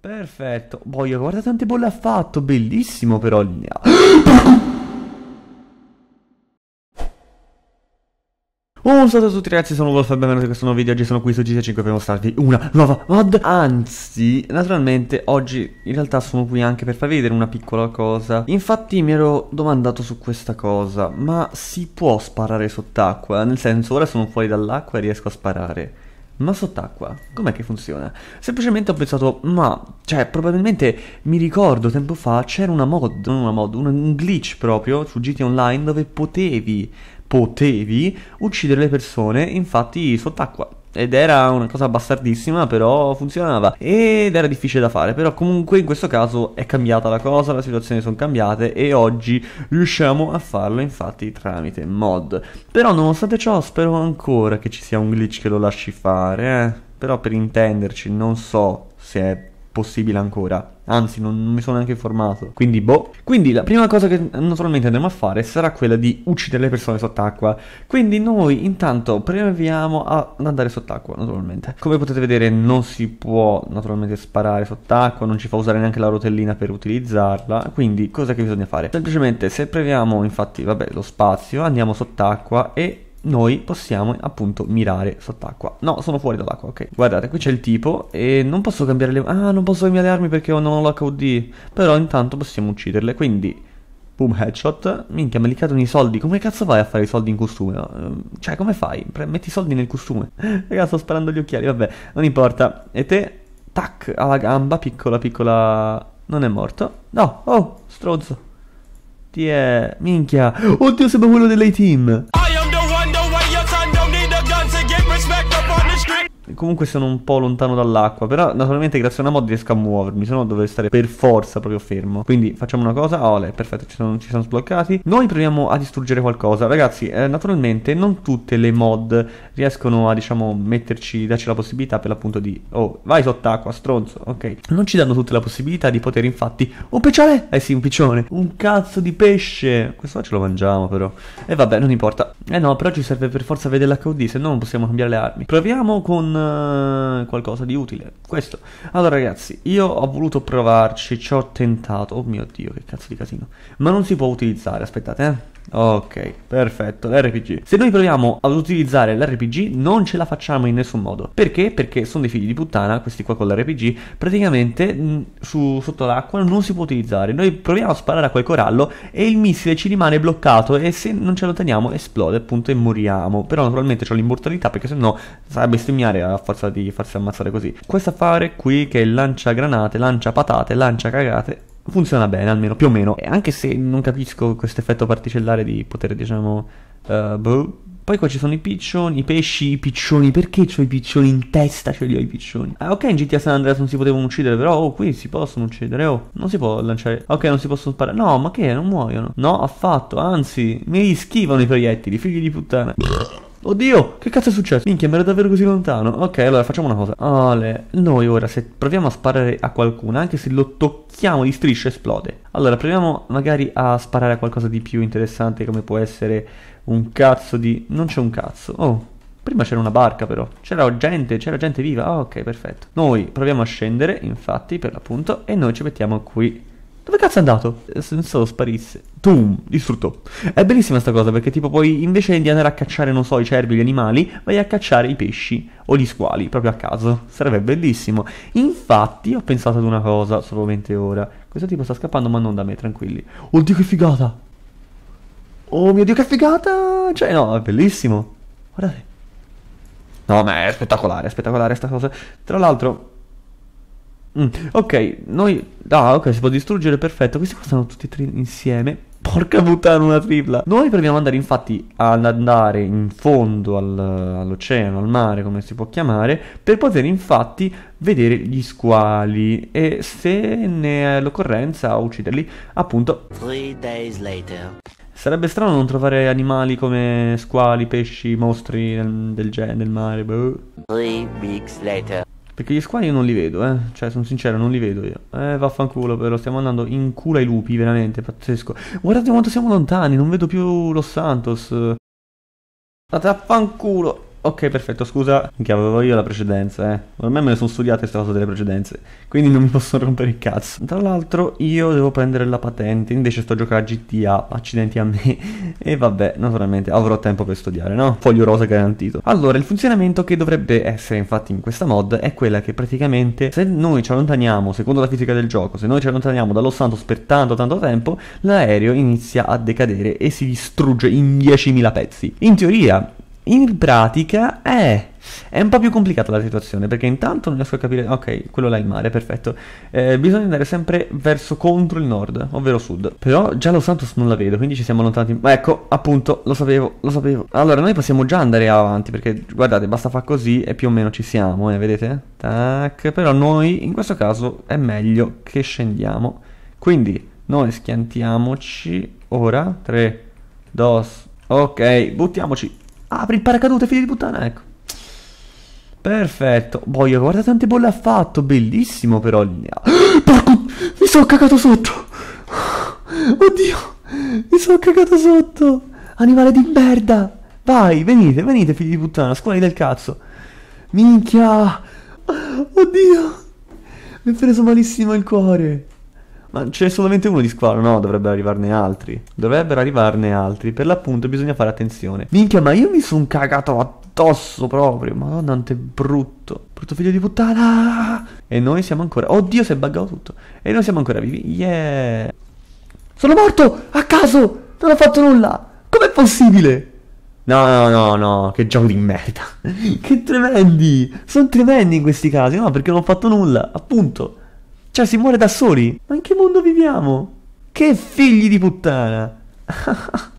Perfetto. Boia, guarda tante bolle ha fatto. Bellissimo però. Un saluto a tutti ragazzi, sono Wolf e benvenuti in questo nuovo video, oggi sono qui su GTA5 per mostrarvi una nuova mod Anzi, naturalmente, oggi in realtà sono qui anche per farvi vedere una piccola cosa Infatti mi ero domandato su questa cosa, ma si può sparare sott'acqua? Nel senso, ora sono fuori dall'acqua e riesco a sparare ma sott'acqua, com'è che funziona? Semplicemente ho pensato, ma, cioè, probabilmente mi ricordo tempo fa c'era una mod, non una mod, un, glitch proprio su GTA Online dove potevi, potevi uccidere le persone, infatti, sott'acqua ed era una cosa bastardissima, però funzionava ed era difficile da fare, però comunque in questo caso è cambiata la cosa, le situazioni sono cambiate e oggi riusciamo a farlo infatti tramite mod. Però nonostante ciò spero ancora che ci sia un glitch che lo lasci fare, eh? però per intenderci non so se è possibile ancora. Anzi, non, non, mi sono neanche informato. Quindi, boh. Quindi, la prima cosa che naturalmente andremo a fare sarà quella di uccidere le persone sott'acqua. Quindi, noi intanto proviamo ad andare sott'acqua, naturalmente. Come potete vedere, non si può naturalmente sparare sott'acqua, non ci fa usare neanche la rotellina per utilizzarla. Quindi, cosa che bisogna fare? Semplicemente, se proviamo, infatti, vabbè, lo spazio, andiamo sott'acqua e noi possiamo appunto mirare sott'acqua. No, sono fuori dall'acqua, ok. Guardate, qui c'è il tipo e non posso cambiare le... Ah, non posso cambiare le armi perché non ho l'HUD. Però intanto possiamo ucciderle, quindi... Boom, headshot. Minchia, me li cadono i soldi. Come cazzo fai a fare i soldi in costume? Ehm, cioè, come fai? metti i soldi nel costume. Ragazzi, sto sparando gli occhiali, vabbè, non importa. E te? Tac, alla gamba, piccola, piccola... Non è morto. No, oh, stronzo. Ti è... Minchia. Oddio, sembra quello dell'A-Team. comunque sono un po' lontano dall'acqua. Però, naturalmente, grazie a una mod riesco a muovermi. Se no, dovrei stare per forza proprio fermo. Quindi, facciamo una cosa. Ah, olè, perfetto, ci sono, ci sono sbloccati. Noi proviamo a distruggere qualcosa. Ragazzi, eh, naturalmente, non tutte le mod riescono a, diciamo, metterci, darci la possibilità per l'appunto di. Oh, vai sott'acqua, stronzo. Ok. Non ci danno tutte la possibilità di poter, infatti. Un piccione? Eh sì, un piccione. Un cazzo di pesce. Questo qua ce lo mangiamo, però. E eh, vabbè, non importa. Eh no, però ci serve per forza vedere l'HD, se no non possiamo cambiare le armi. Proviamo con eh, qualcosa di utile. Questo. Allora ragazzi, io ho voluto provarci, ci ho tentato. Oh mio Dio, che cazzo di casino. Ma non si può utilizzare, aspettate, eh. Ok, perfetto, l'RPG. Se noi proviamo ad utilizzare l'RPG non ce la facciamo in nessun modo. Perché? Perché sono dei figli di puttana, questi qua con l'RPG, praticamente su, sotto l'acqua non si può utilizzare. Noi proviamo a sparare a quel corallo e il missile ci rimane bloccato e se non ce lo teniamo esplode appunto e moriamo. Però naturalmente c'è l'immortalità perché sennò sarebbe bestemmiare a forza di farsi ammazzare così. Questo affare qui che lancia granate, lancia patate, lancia cagate funziona bene, almeno più o meno. E anche se non capisco questo effetto particellare di poter, diciamo, uh, boh. Poi qua ci sono i piccioni, i pesci, i piccioni. Perché ho i piccioni in testa? Ce li ho i piccioni. Ah, ok, in GTA San Andreas non si potevano uccidere, però oh, qui si possono uccidere. Oh, non si può lanciare. Ok, non si possono sparare. No, ma che? Non muoiono. No, affatto. Anzi, mi schivano i proiettili, figli di puttana. Oddio, che cazzo è successo? Minchia, mi era davvero così lontano. Ok, allora facciamo una cosa. Ale, noi ora se proviamo a sparare a qualcuno, anche se lo tocchiamo di striscia, esplode. Allora, proviamo magari a sparare a qualcosa di più interessante, come può essere un cazzo di... Non c'è un cazzo. Oh, Prima c'era una barca però, c'era gente, c'era gente viva, oh, ok perfetto. Noi proviamo a scendere infatti per l'appunto e noi ci mettiamo qui dove cazzo è andato? Eh, se so, sparisse. Tum, distrutto. È bellissima sta cosa perché tipo poi invece di andare a cacciare, non so, i cervi, gli animali, vai a cacciare i pesci o gli squali, proprio a caso. Sarebbe bellissimo. Infatti ho pensato ad una cosa solamente ora. Questo tipo sta scappando ma non da me, tranquilli. Oddio che figata. Oh mio dio che figata. Cioè no, è bellissimo. Guardate. No, ma è spettacolare, è spettacolare sta cosa. Tra l'altro, Mm, ok, noi... Ah, ok, si può distruggere, perfetto. Questi qua stanno tutti e tre insieme. Porca puttana, una tripla. Noi proviamo ad andare, infatti, ad andare in fondo al, all'oceano, al mare, come si può chiamare, per poter, infatti, vedere gli squali e, se ne è l'occorrenza, ucciderli, appunto. Three days later. Sarebbe strano non trovare animali come squali, pesci, mostri del, del, del mare. Boh. Three weeks later. Perché gli squali io non li vedo, eh. Cioè, sono sincero, non li vedo io. Eh, vaffanculo, però stiamo andando in culo ai lupi, veramente, pazzesco. Guardate quanto siamo lontani, non vedo più Los Santos. Andate a fanculo. Ok, perfetto, scusa, che avevo io la precedenza, eh. Ormai me ne sono studiate queste cose delle precedenze, quindi non mi posso rompere il cazzo. Tra l'altro io devo prendere la patente, invece sto giocando a GTA, accidenti a me. e vabbè, naturalmente avrò tempo per studiare, no? Foglio rosa garantito. Allora, il funzionamento che dovrebbe essere infatti in questa mod è quella che praticamente se noi ci allontaniamo, secondo la fisica del gioco, se noi ci allontaniamo dallo Los Santos per tanto tanto tempo, l'aereo inizia a decadere e si distrugge in 10.000 pezzi. In teoria, in pratica è, è, un po' più complicata la situazione perché intanto non riesco a capire, ok, quello là è il mare, perfetto, eh, bisogna andare sempre verso contro il nord, ovvero sud, però già Los Santos non la vedo, quindi ci siamo allontanati, ecco, appunto, lo sapevo, lo sapevo, allora noi possiamo già andare avanti perché guardate, basta fare così e più o meno ci siamo, eh, vedete? Tac, però noi in questo caso è meglio che scendiamo, quindi noi schiantiamoci ora, 3, 2, ok, buttiamoci. Apri il paracadute, figlio di puttana, ecco. Perfetto. Boia, guarda tante bolle ha fatto. Bellissimo però. Porco, mi sono cagato sotto. Oddio, mi sono cagato sotto. Animale di merda. Vai, venite, venite, figli di puttana, squali del cazzo. Minchia. Oddio. Mi ha preso malissimo il cuore. Ma c'è solamente uno di squalo? No, dovrebbero arrivarne altri. Dovrebbero arrivarne altri. Per l'appunto bisogna fare attenzione. Minchia, ma io mi sono cagato addosso proprio. Madonna, quanto è brutto. Brutto figlio di puttana. E noi siamo ancora... Oddio, si è buggato tutto. E noi siamo ancora vivi. Yeah. Sono morto! A caso! Non ho fatto nulla! Com'è possibile? No, no, no, no, che gioco di merda. che tremendi! Sono tremendi in questi casi, no? Perché non ho fatto nulla, appunto. Cioè si muore da soli. Ma in che mondo viviamo? Che figli di puttana.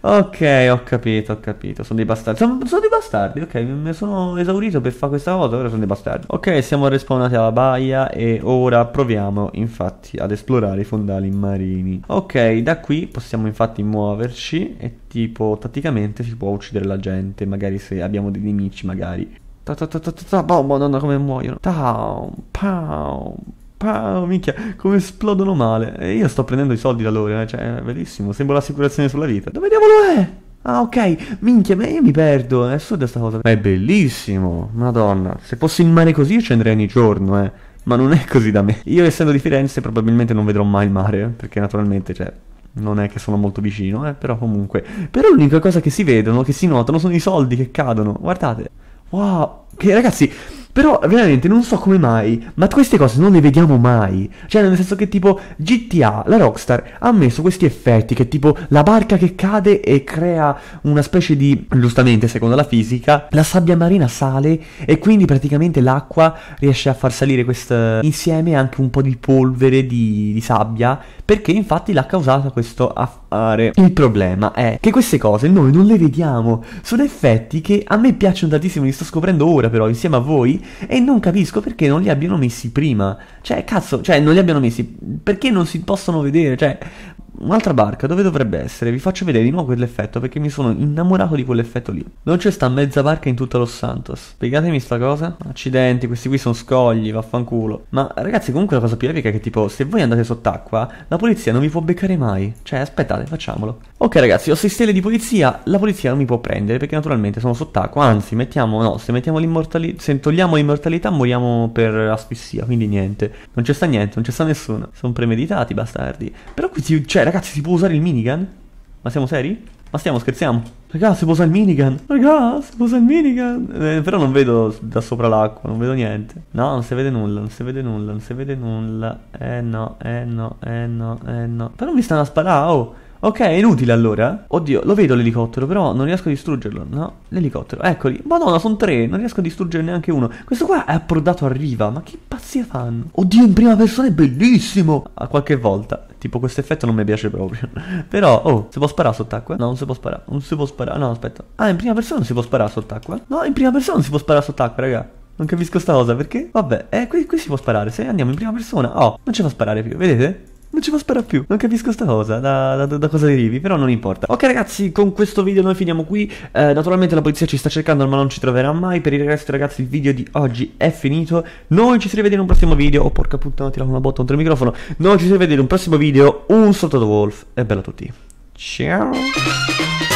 ok, ho capito, ho capito. Sono dei bastardi. Sono, sono dei bastardi, ok. Mi sono esaurito per fare questa cosa. Ora sono dei bastardi. Ok, siamo respawnati alla baia. E ora proviamo, infatti, ad esplorare i fondali marini. Ok, da qui possiamo, infatti, muoverci. E tipo, tatticamente si può uccidere la gente. Magari se abbiamo dei nemici, magari. Ta ta ta ta ta ta. Boh, madonna, come muoiono. Taum, pow, Pau, minchia, come esplodono male. E io sto prendendo i soldi da loro, eh? cioè, è bellissimo, sembra l'assicurazione sulla vita. Dove diavolo è? Ah, ok, minchia, ma io mi perdo, è assurda sta cosa. Ma è bellissimo, madonna. Se fossi in mare così io ci andrei ogni giorno, eh. Ma non è così da me. Io essendo di Firenze probabilmente non vedrò mai il mare, eh, perché naturalmente, cioè, non è che sono molto vicino, eh, però comunque. Però l'unica cosa che si vedono, che si notano, sono i soldi che cadono. Guardate. Wow, che ragazzi, però veramente non so come mai, ma queste cose non le vediamo mai. Cioè nel senso che tipo GTA, la Rockstar, ha messo questi effetti che tipo la barca che cade e crea una specie di, giustamente secondo la fisica, la sabbia marina sale e quindi praticamente l'acqua riesce a far salire questo insieme anche un po' di polvere, di, di sabbia, perché infatti l'ha causata questo affetto fare. Il problema è che queste cose noi non le vediamo, sono effetti che a me piacciono tantissimo, li sto scoprendo ora però insieme a voi e non capisco perché non li abbiano messi prima. Cioè, cazzo, cioè non li abbiano messi perché non si possono vedere, cioè un'altra barca dove dovrebbe essere? Vi faccio vedere di nuovo quell'effetto perché mi sono innamorato di quell'effetto lì. Non c'è sta mezza barca in tutto Los Santos. Spiegatemi sta cosa. Accidenti, questi qui sono scogli, vaffanculo. Ma ragazzi, comunque la cosa più epica è che tipo, se voi andate sott'acqua, la polizia non vi può beccare mai. Cioè, aspettate, facciamolo. Ok ragazzi, ho 6 stelle di polizia, la polizia non mi può prendere perché naturalmente sono sott'acqua. Anzi, mettiamo, no, se mettiamo l'immortalità, se togliamo l'immortalità moriamo per asfissia, quindi niente. Non c'è sta niente, non c'è sta nessuno. Sono premeditati, bastardi. Però qui, cioè, ragazzi, si può usare il minigun? Ma siamo seri? Ma stiamo scherziamo. Ragazzi, si può usare il minigun? Ragazzi, si può usare il minigun? Eh, però non vedo da sopra l'acqua, non vedo niente. No, non si vede nulla, non si vede nulla, non si vede nulla. Eh no, eh no, eh no, eh no. Però mi stanno a sparare, ah, oh. Ok, è inutile allora. Oddio, lo vedo l'elicottero, però non riesco a distruggerlo. No, l'elicottero, eccoli. Madonna, sono tre, non riesco a distruggere neanche uno. Questo qua è approdato a riva, ma che pazzia fanno? Oddio, in prima persona è bellissimo. A qualche volta. Tipo, questo effetto non mi piace proprio. Però, oh, si può sparare sott'acqua? No, non si può sparare. Non si può sparare. No, aspetta. Ah, in prima persona si può sparare sott'acqua? No, in prima persona non si può sparare sott'acqua, raga. Non capisco sta cosa perché? Vabbè, eh, qui, qui si può sparare. Se andiamo in prima persona, oh, non ci fa sparare più, vedete? Non ci posso sperare più. Non capisco sta cosa. Da, da, da, cosa derivi. Però non importa. Ok, ragazzi, con questo video noi finiamo qui. Eh, naturalmente la polizia ci sta cercando, ma non ci troverà mai. Per il resto, ragazzi, il video di oggi è finito. Noi ci si rivede in un prossimo video. Oh, porca puttana, tirato una botta contro il microfono. Noi ci si rivede in un prossimo video. Un saluto da Wolf. E bello a tutti. Ciao.